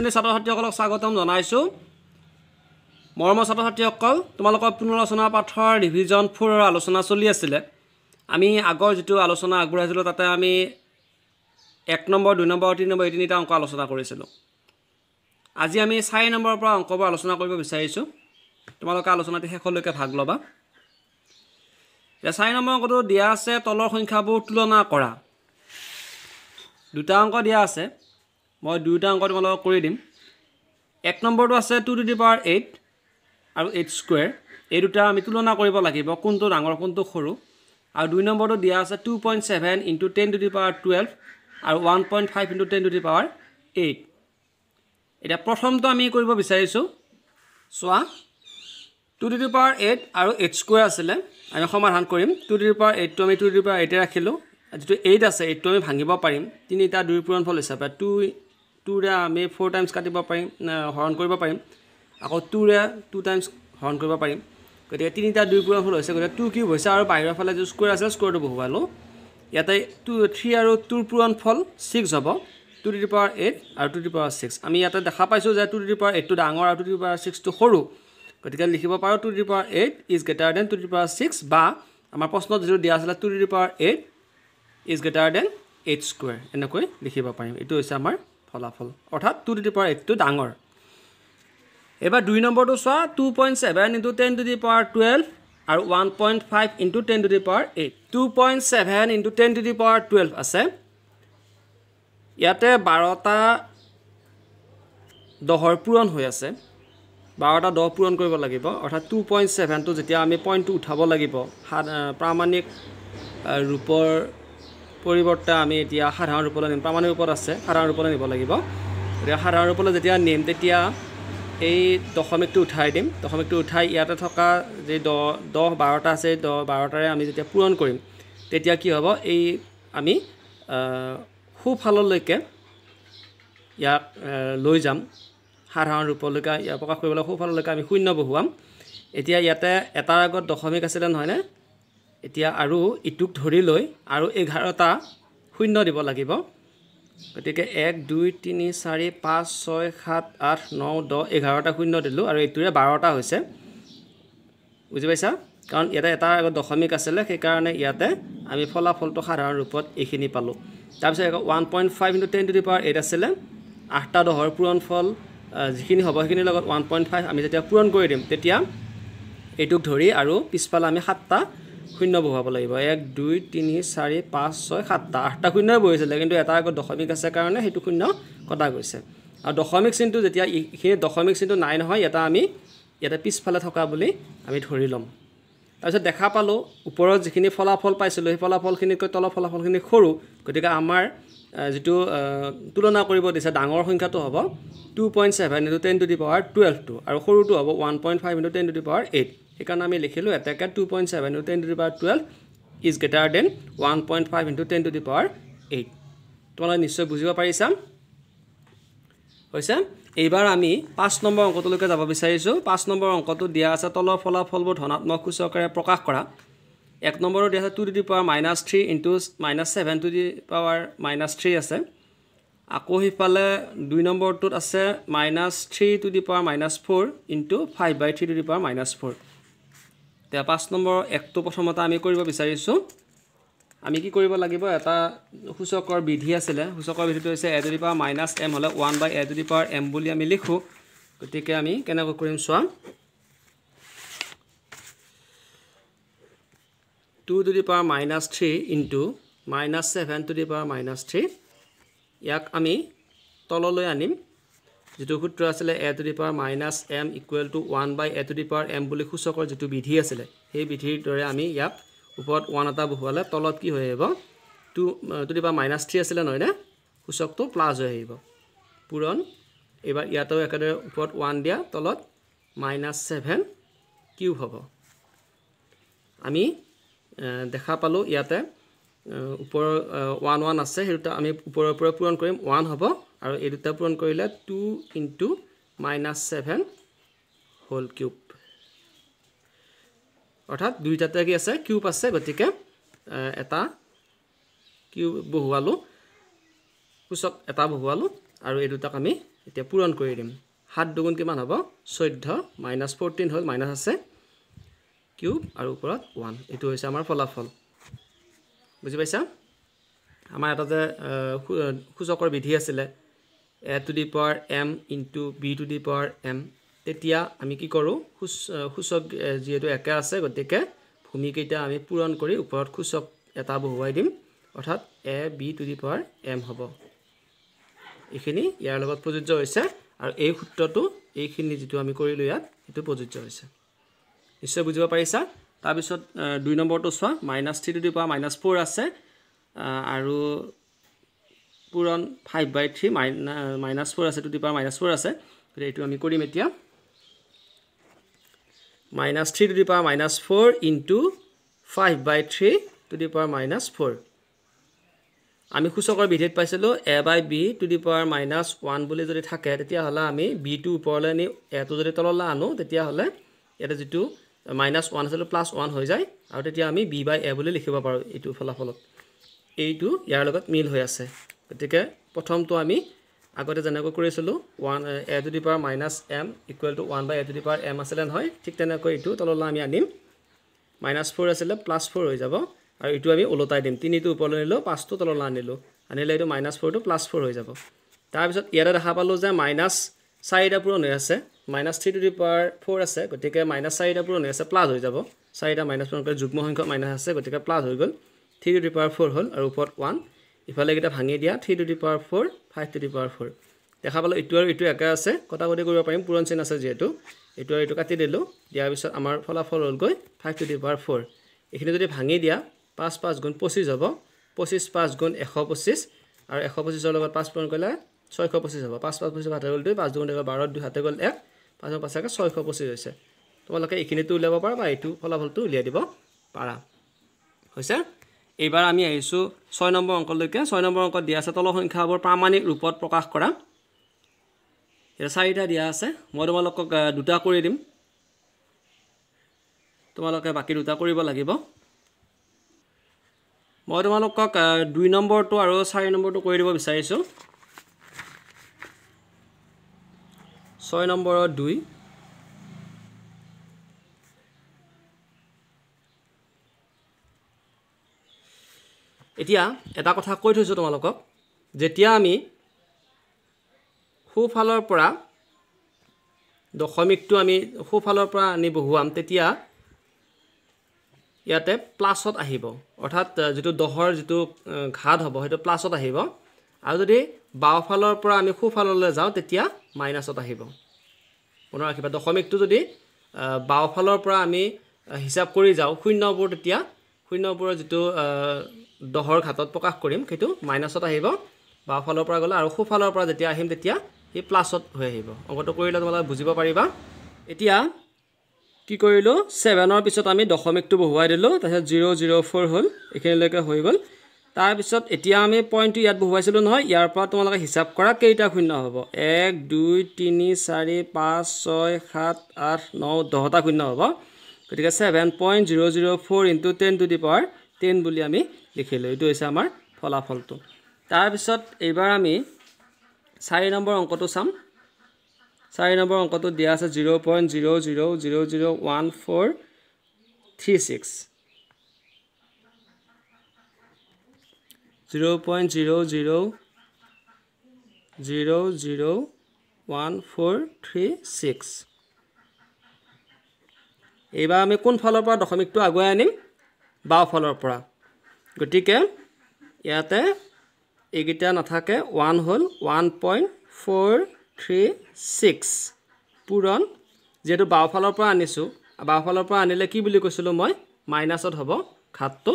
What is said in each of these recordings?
শ্ৰেণীৰ ছাত্ৰ ছাত্ৰীসকলক স্বাগতম জনাইছোঁ মৰমৰ ছাত্ৰ ছাত্ৰীসকল তোমালোকৰ পুনৰালোচনা পাঠৰ ৰিভিজন ফ'ৰৰ আলোচনা চলি আছিলে আমি আগৰ যিটো আলোচনা আগবঢ়াইছিলোঁ তাতে আমি এক নম্বৰ দুই নম্বৰ তিনি নম্বৰ এই তিনিটা অংক আলোচনা কৰিছিলোঁ আজি আমি চাৰি নম্বৰৰ পৰা অংকবোৰ আলোচনা কৰিব বিচাৰিছোঁ তোমালোকে আলোচনাটো শেষলৈকে ভাগ ল'বা এতিয়া চাৰি নম্বৰ অংকটো দিয়া আছে তলৰ সংখ্যাবোৰ তুলনা কৰা দুটা অংক দিয়া আছে মই দুয়োটা অংক তোমালোকক কৰি দিম এক নম্বৰটো আছে two two the power eight আৰু এইট স্কুৱেৰ এই দুটা আমি তুলনা কৰিব লাগিব কোনটো ডাঙৰ কোনটো সৰু আৰু দুই নম্বৰটো দিয়া আছে two point seven into ten two the power twelve আৰু one point five into ten two the power eight এতিয়া প্ৰথমটো আমি কৰিব বিচাৰিছোঁ চোৱা two two the power eight আৰু এইট স্কুৱেৰ আছিলে আমি সমাধান কৰিম টু টু দি পাৱাৰ এইটটো আমি টু টু দি পাৱাৰ এইটে ৰাখিলোঁ যিটো এইট আছে এইটটো আমি ভাঙিব পাৰিম তিনিটা দুই পূৰণ ফল হিচাপে টু টুৰে আমি ফ'ৰ টাইমছ কাটিব পাৰিম হৰণ কৰিব পাৰিম আকৌ টুৰে টু টাইমছ হৰণ কৰিব পাৰিম গতিকে তিনিটা দুই পূৰণ ফুল হৈছে গতিকে টু কিউব হৈছে আৰু বাহিৰৰ ফালে যিটো স্কুৱেৰ আছিলে স্কুৱেৰটো বহুৱালোঁ ইয়াতে টু থ্ৰী আৰু টুৰ পূৰণ ফল ছিক্স হ'ব two the the power eight আৰু টু দি পাৱাৰ ছিক্স আমি ইয়াতে দেখা পাইছোঁ যে টু ডি পাৱাৰ এইটটো ডাঙৰ আৰু টু দি পাৱাৰ ছিক্সটো সৰু গতিকে লিখিব পাৰোঁ two the power eight is greater than two the power six বা আমাৰ প্ৰশ্নত যিটো দিয়া আছিলে two the power eight is greater than eight square এনেকৈ লিখিব পাৰিম এইটো হৈছে আমাৰ ফলাফল অৰ্থাৎ টু টু দি পাৱাৰ এইটটো ডাঙৰ এইবাৰ দুই নম্বৰটো চোৱা two point seven into ten two the power twelve আৰু one point five into ten two the power eight two point seven into ten two the power twelve আছে ইয়াতে বাৰটা দহৰ পূৰণ হৈ আছে বাৰটা দহ পূৰণ কৰিব লাগিব অৰ্থাৎ টু পইণ্ট ছেভেনটো যেতিয়া আমি পইণ্টটো উঠাব লাগিব প্ৰামাণিক ৰূপৰ পৰিৱৰ্তে আমি এতিয়া সাধাৰণ ৰূপলৈ নিম প্ৰামাণিক ৰূপত আছে সাধাৰণ ৰূপলৈ নিব লাগিব গতিকে সাধাৰণ ৰূপলৈ যেতিয়া নিম তেতিয়া এই দশমিকটো উঠাই দিম দশমিকটো উঠাই ইয়াতে থকা যি দহ দহ বাৰটা আছে দহ বাৰটাৰে আমি যেতিয়া পূৰণ কৰিম তেতিয়া কি হ'ব এই আমি সোঁফাললৈকে ইয়াক লৈ যাম সাধাৰণ ৰূপলৈকে ইয়াৰ প্ৰকাশ কৰিবলৈ সোঁফাললৈকে আমি শূন্য বহুৱাম এতিয়া ইয়াতে এটাৰ আগত দশমিক আছিলে নহয়নে এতিয়া আৰু ইটোক ধৰি লৈ আৰু এঘাৰটা শূন্য দিব লাগিব গতিকে এক দুই তিনি চাৰি পাঁচ ছয় সাত আঠ ন দহ এঘাৰটা শূন্য দিলোঁ আৰু এইটোৰে বাৰটা হৈছে বুজি পাইছা কাৰণ ইয়াতে এটা আগত দশমিক আছিলে সেইকাৰণে ইয়াতে আমি ফলাফলটো সাধাৰণ ৰূপত এইখিনি পালোঁ তাৰপিছত one point five into ten two the power eight আছিলে আঠটা দহৰ পূৰণ ফল যিখিনি হ'ব সেইখিনিৰ লগত ওৱান পইণ্ট ফাইভ আমি যেতিয়া পূৰণ কৰি দিম তেতিয়া এইটোক ধৰি আৰু পিছফালে আমি সাতটা শূন্য বহাব লাগিব এক দুই তিনি চাৰি পাঁচ ছয় সাতটা আঠটা শূন্যই বহিছিলে কিন্তু এটা আগত দশমিক আছে কাৰণে সেইটো শূন্য কটা গৈছে আৰু দশমিক চিনটো যেতিয়া সেই দশমিক চিনটো নাই নহয় এটা আমি ইয়াতে পিছফালে থকা বুলি আমি ধৰি ল'ম তাৰপিছত দেখা পালোঁ ওপৰত যিখিনি ফলাফল পাইছিলোঁ সেই ফলাফলখিনিতকৈ তলৰ ফলাফলখিনি সৰু গতিকে আমাৰ যিটো তুলনা কৰিব দিছে ডাঙৰ সংখ্যাটো হ'ব two point seven into ten two the power টুৱেলভটো আৰু সৰুটো হ'ব one point five into ten two the power eight সেইকাৰণে আমি লিখিলোঁ এটেকে two point seven into ten two the power twelve is greater than one point five into ten two the power eight তোমালোকে নিশ্চয় বুজিব পাৰিছা হৈছে এইবাৰ আমি পাঁচ নম্বৰ অংকটোলৈকে যাব বিচাৰিছোঁ পাঁচ নম্বৰ অংকটো দিয়া আছে তলৰ ফলাফলবোৰ ধনাত্মক সূচকেৰে প্ৰকাশ কৰা এক নম্বৰো দিয়া আছে two two the power minus three into minus seven to the power minus three আছে আকৌ সিফালে দুই নম্বৰটোত আছে minus three to the power minus four into five by three to the power minus four এতিয়া পাঁচ নম্বৰ একটো প্ৰথমতে আমি কৰিব বিচাৰিছোঁ আমি কি কৰিব লাগিব এটা সূচকৰ বিধি আছিলে সূচকৰ বিধিটো হৈছে a to the power minus m হ'লে one by a to the power m বুলি আমি লিখোঁ গতিকে আমি কেনেকৈ কৰিম চোৱা two two the power minus three into minus seven to the power minus three ইয়াক আমি তললৈ আনিম যিটো সূত্ৰ আছিলে a to the power minus m equal to one by a to the power m বুলি সূচকৰ যিটো বিধি আছিলে সেই বিধিৰ দৰে আমি ইয়াক ওপৰত ওৱান এটা বহুৱালে তলত কি হৈ আহিব two two the power minus three আছিলে নহয়নে সূচকটো প্লাছ হৈ আহিব পূৰণ এইবাৰ ইয়াতেও একেদৰে ওপৰত ওৱান দিয়া তলত মাইনাছ ছেভেন কিউ হ'ব আমি দেখা পালোঁ ইয়াতে ওপৰৰ ওৱান ওৱান আছে সেইটো আমি ওপৰৰ পৰা পূৰণ কৰিম ওৱান হ'ব আৰু এই দুটা পূৰণ কৰিলে two into minus seven whole cube অৰ্থাৎ দুইটাতে কি আছে কিউব আছে গতিকে এটা কিউব বহুৱালোঁ কুচক এটা বহুৱালোঁ আৰু এই দুটাক আমি এতিয়া পূৰণ কৰি দিম সাত দুগুণ কিমান হ'ব চৈধ্য মাইনাছ ফৰ্টিন হ'ল মাইনাছ আছে কিউব আৰু ওপৰত ওৱান এইটো হৈছে আমাৰ ফলাফল বুজি পাইছা আমাৰ এটা যে সূচকৰ বিধি আছিলে a to the power m into b to the power m তেতিয়া আমি কি কৰোঁ সূচ সূচক যিহেতু একে আছে গতিকে ভূমিকেইটা আমি পূৰণ কৰি ওপৰত সূচক এটা বহুৱাই দিম অৰ্থাৎ a b to the power m হ'ব এইখিনি ইয়াৰ লগত প্ৰযোজ্য হৈছে আৰু এই সূত্ৰটো এইখিনি যিটো আমি কৰিলোঁ ইয়াত সেইটো প্ৰযোজ্য হৈছে নিশ্চয় বুজিব পাৰিছা তাৰপিছত দুই নম্বৰটো চোৱা minus three to the power minus four আছে আৰু পূৰণ five by three minus minus four আছে to the power minus four আছে গতিকে এইটো আমি কৰিম এতিয়া minus three to the power minus four into five by three to the power minus four আমি সূচকৰ বিধিত পাইছিলোঁ a by b to the power minus one বুলি যদি থাকে তেতিয়াহ'লে আমি বিটো ওপৰলৈ আনি এটো যদি তললৈ আনো তেতিয়াহ'লে ইয়াতে যিটো মাইনাছ ওৱান আছিলোঁ প্লাছ ওৱান হৈ যায় আৰু তেতিয়া আমি বি বাই এ বুলি লিখিব পাৰোঁ এইটো ফলাফলত এইটো ইয়াৰ লগত মিল হৈ আছে গতিকে প্ৰথমটো আমি আগতে যেনেকৈ কৰিছিলোঁ one a to the power minus m equal to one by a to the power m আছিলে নহয় ঠিক তেনেকৈ এইটো তললৈ আমি আনিম মাইনাছ ফ'ৰ আছিলে প্লাছ ফ'ৰ হৈ যাব আৰু এইটো আমি ওলোটাই দিম তিনিটো ওপৰলৈ আনিলোঁ পাঁচটো তললৈ আনিলোঁ আনিলে এইটো মাইনাছ ফ'ৰটো প্লাছ ফ'ৰ হৈ যাব তাৰপিছত ইয়াতে দেখা পালোঁ যে মাইনাছ চাৰিটা পূৰণ হৈ আছে minus three to the power four আছে গতিকে মাইনাছ চাৰিটা পূৰণ হৈ আছে প্লাছ হৈ যাব চাৰিটা মাইনাছ পূৰণ কৰি যুগ্ম সংখ্যক মাইনাছ আছে গতিকে প্লাছ হৈ গ'ল three to the power four হ'ল আৰু ওপৰত ওৱান ইফালে কেইটা ভাঙি দিয়া three to the power four five to the power four দেখা পালোঁ ইটো আৰু ইটো একে আছে কটা কটি কৰিব পাৰিম পুৰণ চিন আছে যিহেতু এইটো আৰু এইটো কাটি দিলোঁ দিয়াৰ পিছত আমাৰ ফলাফল হ'লগৈ five to the power four এইখিনি যদি ভাঙি দিয়া পাঁচ পাঁচ গুণ পঁচিছ হ'ব পঁচিছ পাঁচ গুণ এশ পঁচিছ আৰু এশ পঁচিছৰ লগত পাঁচ পূৰণ কৰিলে ছয়শ পঁচিছ হ'ব পাঁচ পাঁচ পঁচিছ হাতে গ'ল দুই পাঁচ দুগুণ দেখা বাৰ দুই হাতে গ'ল এক পাঁচ পাঁচকে ছয়শ পঁচিছ হৈছে তোমালোকে এইখিনিতো উলিয়াব পাৰা বা এইটো ফলাফলটো উলিয়াই দিব পাৰা হৈছে এইবাৰ আমি আহিছোঁ ছয় নম্বৰ অংকলৈকে ছয় নম্বৰ অংকত দিয়া আছে তলৰ সংখ্যাবোৰ প্ৰামাণিক ৰূপত প্ৰকাশ কৰা এতিয়া চাৰিটা দিয়া আছে মই তোমালোকক দুটা কৰি দিম তোমালোকে বাকী দুটা কৰিব লাগিব মই তোমালোকক দুই নম্বৰটো আৰু চাৰি নম্বৰটো কৰি দিব বিচাৰিছোঁ ছয় নম্বৰত দুই এতিয়া এটা কথা কৈ থৈছোঁ তোমালোকক যেতিয়া আমি সোঁফালৰ পৰা দশমিকটো আমি সোঁফালৰ পৰা আনি বহুৱাম তেতিয়া ইয়াতে প্লাছত আহিব অৰ্থাৎ যিটো দহৰ যিটো ঘাত হ'ব সেইটো প্লাছত আহিব আৰু যদি বাওঁফালৰ পৰা আমি সোঁফাললৈ যাওঁ তেতিয়া মাইনাছত আহিব পুনৰ ৰাখিবা দশমিকটো যদি বাওঁফালৰ পৰা আমি হিচাপ কৰি যাওঁ শূন্যবোৰ তেতিয়া শূন্যৰ ওপৰত যিটো দহৰ ঘাটত প্ৰকাশ কৰিম সেইটো মাইনাছত আহিব বাওঁফালৰ পৰা গ'লে আৰু সোঁফালৰ পৰা যেতিয়া আহিম তেতিয়া সি প্লাছত হৈ আহিব অংকত কৰিলে তোমালোকে বুজিব পাৰিবা এতিয়া কি কৰিলোঁ ছেভেনৰ পিছত আমি দশমিকটো বহুৱাই দিলোঁ তাৰপিছত জিৰ' জিৰ' ফ'ৰ হ'ল এইখিনিলৈকে হৈ গ'ল তাৰপিছত এতিয়া আমি পইণ্টটো ইয়াত বহুৱাইছিলোঁ নহয় ইয়াৰ পৰা তোমালোকে হিচাপ কৰা কেইটা শূন্য হ'ব এক দুই তিনি চাৰি পাঁচ ছয় সাত আঠ ন দহটা শূন্য হ'ব গতি seven point zero' zero' four into ten two the power ten বুলি আমি লিখিলোঁ এইটো হৈছে আমাৰ ফলাফলটো তাৰপিছত এইবাৰ আমি চাৰি নম্বৰ অংকটো চাম চাৰি নম্বৰ অংকটো দিয়া আছে zero' point zero' zero' zero' zero' one four three six zero' point zero' zero' zero' zero' one four three six এইবাৰ আমি কোনফালৰ পৰা দশমিকটো আগুৱাই আনিম বাওঁফালৰ পৰা গতিকে ইয়াতে এইকেইটা নাথাকে ওৱান হ'ল one point four three six পূৰণ যিহেতু বাওঁফালৰ পৰা আনিছোঁ বাওঁফালৰ পৰা আনিলে কি বুলি কৈছিলোঁ মই মাইনাছত হ'ব খাতটো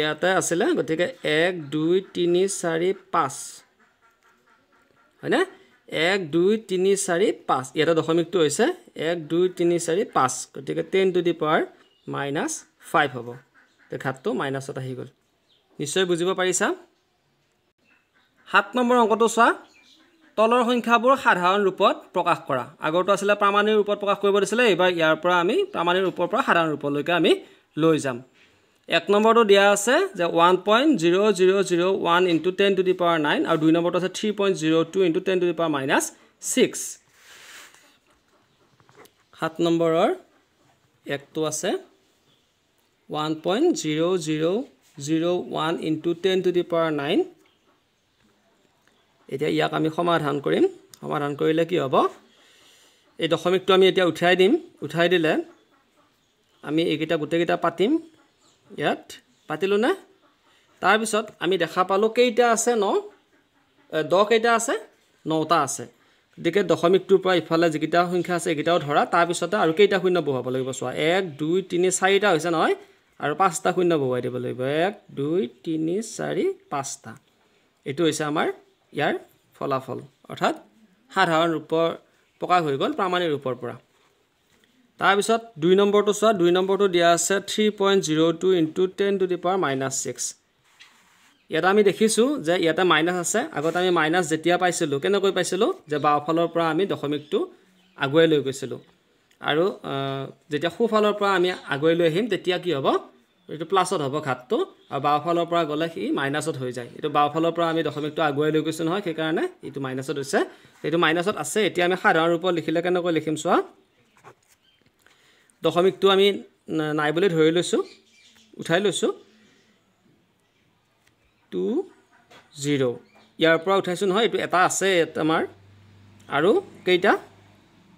ইয়াতে আছিলে গতিকে এক দুই তিনি চাৰি পাঁচ হয়নে এক দুই তিনি চাৰি পাঁচ ইয়াতে দশমিকটো হৈছে এক দুই তিনি চাৰি পাঁচ গতিকে ten two the power minus five হ'ব ঘাটটো মাইনাছত আহি গ'ল নিশ্চয় বুজিব পাৰিছা সাত নম্বৰ অংকটো চোৱা তলৰ সংখ্যাবোৰ সাধাৰণ ৰূপত প্ৰকাশ কৰা আগৰটো আছিলে প্ৰামাণিক ৰূপত প্ৰকাশ কৰিব দিছিলে এইবাৰ ইয়াৰ পৰা আমি প্ৰামাণিক ৰূপৰ পৰা সাধাৰণ ৰূপলৈকে আমি লৈ যাম এক নম্বৰটো দিয়া আছে যে one point zero' zero' zero' one into ten two the power nine আৰু দুই নম্বৰটো আছে three point zero' two into ten two the power minus six সাত নম্বৰৰ একটো আছে one point zero' zero' zero' one into ten two the power nine এতিয়া ইয়াক আমি সমাধান কৰিম সমাধান কৰিলে কি হ'ব এই দশমিকটো আমি এতিয়া উঠাই দিম উঠাই দিলে আমি এইকেইটা গোটেইকেইটা পাতিম ইয়াত পাতিলোঁ নে তাৰপিছত আমি দেখা পালোঁ কেইটা আছে ন দহ কেইটা আছে নটা আছে গতিকে দশমিকটোৰ পৰা ইফালে যিকেইটা সংখ্যা আছে এইকেইটাও ধৰা তাৰপিছতে আৰু কেইটা শূন্য বহুৱাব লাগিব চোৱা এক দুই তিনি চাৰিটা হৈছে নহয় আৰু পাঁচটা শূন্য বহুৱাই দিব লাগিব এক দুই তিনি চাৰি পাঁচটা এইটো হৈছে আমাৰ ইয়াৰ ফলাফল অৰ্থাৎ সাধাৰণ ৰূপৰ প্ৰকাশ হৈ গ'ল প্ৰামাণিক ৰূপৰ পৰা তাৰপিছত দুই নম্বৰটো চোৱা দুই নম্বৰটো দিয়া আছে three point zero' two into ten two the power minus six ইয়াতে আমি দেখিছোঁ যে ইয়াতে মাইনাছ আছে আগতে আমি মাইনাছ যেতিয়া পাইছিলোঁ কেনেকৈ পাইছিলোঁ যে বাওঁফালৰ পৰা আমি দশমিকটো আগুৱাই লৈ গৈছিলোঁ আৰু যেতিয়া সোঁফালৰ পৰা আমি আগুৱাই লৈ আহিম তেতিয়া কি হ'ব এইটো প্লাছত হ'ব ঘাটটো আৰু বাওঁফালৰ পৰা গ'লে সি মাইনাছত হৈ যায় এইটো বাওঁফালৰ পৰা আমি দশমিকটো আগুৱাই লৈ গৈছোঁ নহয় সেইকাৰণে এইটো মাইনাছত হৈছে এইটো মাইনাছত আছে এতিয়া আমি সাধাৰণ ৰূপত লিখিলে কেনেকৈ লিখিম চোৱা দশমিকটো আমি নাই বুলি ধৰি লৈছোঁ উঠাই লৈছোঁ টু জিৰ' ইয়াৰ পৰা উঠাইছোঁ নহয় এইটো এটা আছে আমাৰ আৰু কেইটা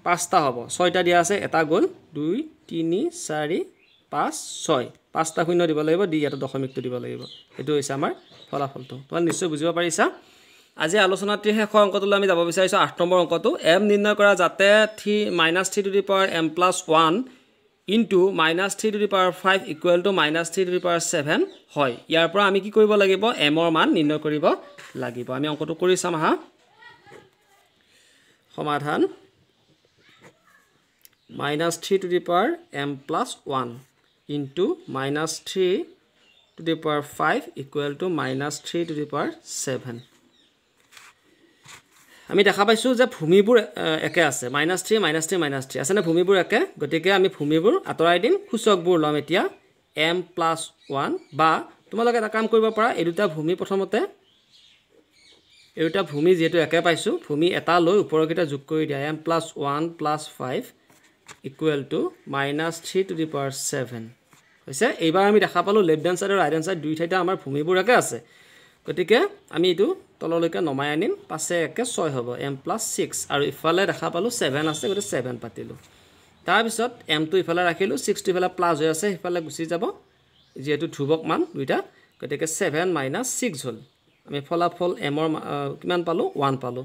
পাঁচটা হ'ব ছয়টা দিয়া আছে এটা গ'ল দুই তিনি চাৰি পাঁচ ছয় পাঁচটা শূন্য দিব লাগিব দি ইয়াতে দশমিকটো দিব লাগিব সেইটো হৈছে আমাৰ ফলাফলটো তোমাৰ নিশ্চয় বুজিব পাৰিছা আজি আলোচনাটিৰ শেষৰ অংকটোলৈ আমি যাব বিচাৰিছোঁ আঠ নম্বৰ অংকটো এম নিৰ্ণয় কৰা যাতে three minus three to the power m plus one into minus three to the power five equal to minus three to the power seven হয় ইয়াৰ পৰা আমি কি কৰিব লাগিব এমৰ মান নিৰ্ণয় কৰিব লাগিব আমি অংকটো কৰি চাম আহা সমাধান minus three to the power m plus one into minus three to the power five equal to minus three to the power seven আমি দেখা পাইছোঁ যে ভূমিবোৰ একে আছে minus three minus three minus three আছেনে ভূমিবোৰ একে গতিকে আমি ভূমিবোৰ আঁতৰাই দিম সূচকবোৰ ল'ম এতিয়া এম প্লাছ ওৱান বা তোমালোকে এটা কাম কৰিব পাৰা এই দুটা ভূমি প্ৰথমতে এই দুটা ভূমি যিহেতু একে পাইছোঁ ভূমি এটা লৈ ওপৰকেইটা যোগ কৰি দিয়া m plus one plus five equal to minus three to the power seven হৈছে এইবাৰ আমি দেখা পালোঁ লেফ্ট হেণ্ড ছাইড আৰু ৰাইট হেণ্ড ছাইড দুই ঠাইতে আমাৰ ভূমিবোৰ একে আছে গতিকে আমি এইটো তললৈকে নমাই আনিম পাছে একে ছয় হ'ব এম প্লাছ ছিক্স আৰু ইফালে দেখা পালোঁ ছেভেন আছে গতিকে ছেভেন পাতিলোঁ তাৰপিছত এমটো ইফালে ৰাখিলোঁ ছিক্সটো ইফালে প্লাছ হৈ আছে সিফালে গুচি যাব যিহেতু ধ্ৰুৱক মান দুইটা গতিকে ছেভেন মাইনাছ ছিক্স হ'ল আমি ফলাফল এমৰ কিমান পালোঁ ওৱান পালোঁ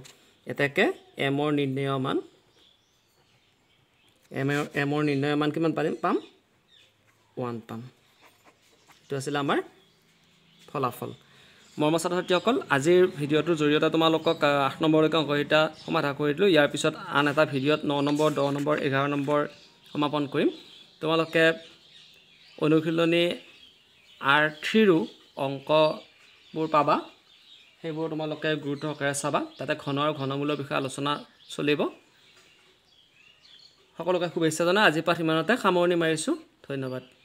এতেকে এমৰ নিৰ্ণয় মান এমৰ এমৰ নিৰ্ণয় মান কিমান পাৰিম পাম ওৱান পাম এইটো আছিলে আমাৰ ফলাফল মৰ্ম ছাত্ৰ ছাত্ৰীসকল আজিৰ ভিডিঅ'টোৰ জৰিয়তে তোমালোকক আঠ নম্বৰলৈকে অংকিতা সমাধা কৰি দিলোঁ ইয়াৰ পিছত আন এটা ভিডিঅ'ত ন নম্বৰ দহ নম্বৰ এঘাৰ নম্বৰ সমাপন কৰিম তোমালোকে অনুশীলনী আৰ থ্ৰীৰো অংকবোৰ পাবা সেইবোৰ তোমালোকে গুৰুত্ব সহকাৰে চাবা তাতে ঘন আৰু ঘনমূল্যৰ বিষয়ে আলোচনা চলিব সকলোকে শুভেচ্ছা জনাই আজিৰ পাঠ ইমানতে সামৰণি মাৰিছোঁ ধন্যবাদ